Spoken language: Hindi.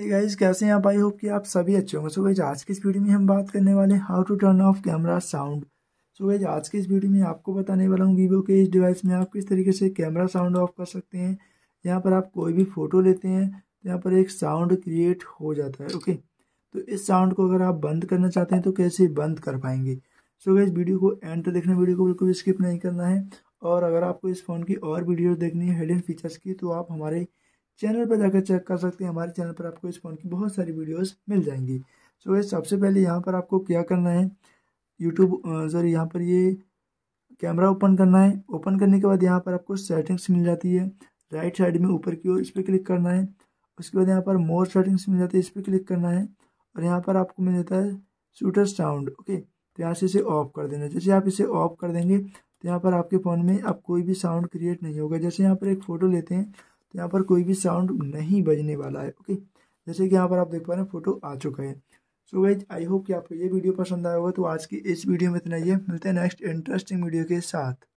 hey गाइस कैसे हैं आप आई होप कि आप सभी अच्छे होंगे सो so गाइज आज के इस वीडियो में हम बात करने वाले हैं how to turn off camera sound so guys आज की इस वीडियो में आपको बताने वाला हूँ वीवो के इस डिवाइस में आप किस तरीके से कैमरा साउंड ऑफ कर सकते हैं यहाँ पर आप कोई भी फ़ोटो लेते हैं तो यहाँ पर एक साउंड क्रिएट हो जाता है ओके तो इस साउंड को अगर आप बंद करना चाहते हैं तो कैसे बंद कर पाएंगे सो गाइज वीडियो को एंड तक देखना वीडियो को बिल्कुल स्किप नहीं करना है और अगर आपको इस फ़ोन की और वीडियो देखनी है हिडन फीचर्स की तो आप हमारे चैनल पर जाकर चेक कर सकते हैं हमारे चैनल पर आपको इस फ़ोन की बहुत सारी वीडियोस मिल जाएंगी सो ये सबसे पहले यहाँ पर आपको क्या करना है यूट्यूब सॉरी यहाँ पर ये कैमरा ओपन करना है ओपन करने के बाद यहाँ पर आपको सेटिंग्स मिल जाती है राइट साइड में ऊपर की ओर इस पर क्लिक करना है उसके बाद यहाँ पर मोर सेटिंग्स मिल जाती है इस पर क्लिक करना है और यहाँ पर आपको मिल जाता है शूटर साउंड ओके तो यहाँ से इसे ऑफ कर देना जैसे आप इसे ऑफ कर देंगे तो यहाँ पर आपके फ़ोन में अब कोई भी साउंड क्रिएट नहीं होगा जैसे यहाँ पर एक फ़ोटो लेते हैं तो यहाँ पर कोई भी साउंड नहीं बजने वाला है ओके जैसे कि यहाँ पर आप देख पा रहे हैं फोटो आ चुका है सो गाइज आई होप कि आपको ये वीडियो पसंद आया होगा तो आज की इस वीडियो में इतना ही है मिलते हैं नेक्स्ट इंटरेस्टिंग वीडियो के साथ